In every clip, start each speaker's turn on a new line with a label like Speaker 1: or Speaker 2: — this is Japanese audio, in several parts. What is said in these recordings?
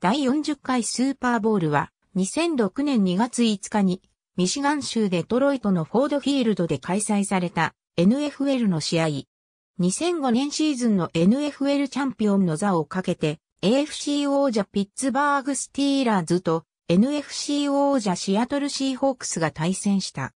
Speaker 1: 第40回スーパーボールは2006年2月5日にミシガン州デトロイトのフォードフィールドで開催された NFL の試合。2005年シーズンの NFL チャンピオンの座をかけて AFC 王者ピッツバーグスティーラーズと NFC 王者シアトルシーホークスが対戦した。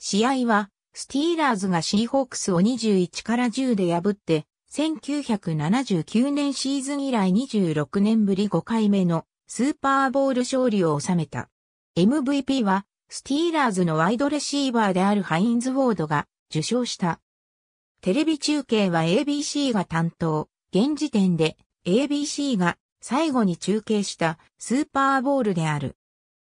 Speaker 1: 試合はスティーラーズがシーホークスを21から10で破って1979年シーズン以来26年ぶり5回目のスーパーボール勝利を収めた。MVP はスティーラーズのワイドレシーバーであるハインズ・ウォードが受賞した。テレビ中継は ABC が担当。現時点で ABC が最後に中継したスーパーボールである。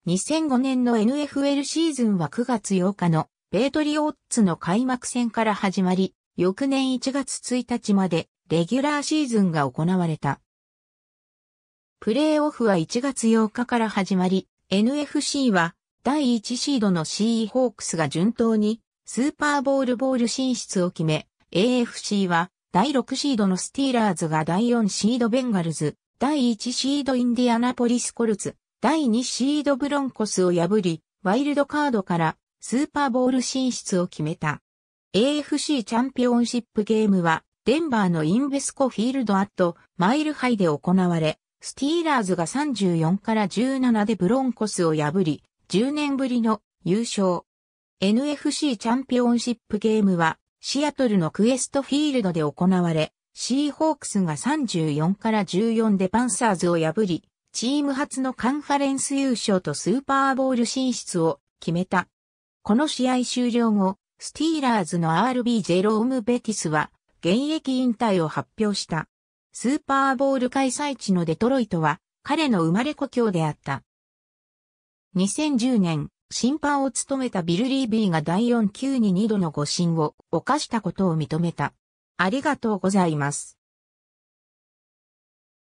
Speaker 1: 2005年の NFL シーズンは9月8日のペイトリオッツの開幕戦から始まり、翌年1月1日までレギュラーシーズンが行われた。プレーオフは1月8日から始まり、NFC は第1シードの CE ホークスが順当にスーパーボールボール進出を決め、AFC は第6シードのスティーラーズが第4シードベンガルズ、第1シードインディアナポリスコルツ、第2シードブロンコスを破り、ワイルドカードからスーパーボール進出を決めた。AFC チャンピオンシップゲームは、デンバーのインベスコフィールドアットマイルハイで行われ、スティーラーズが34から17でブロンコスを破り、10年ぶりの優勝。NFC チャンピオンシップゲームは、シアトルのクエストフィールドで行われ、シーホークスが34から14でパンサーズを破り、チーム初のカンファレンス優勝とスーパーボール進出を決めた。この試合終了後、スティーラーズの RB ジェローム・ベティスは現役引退を発表した。スーパーボール開催地のデトロイトは彼の生まれ故郷であった。2010年、審判を務めたビル・リービーが第4級に2度の誤審を犯したことを認めた。ありがとうございます。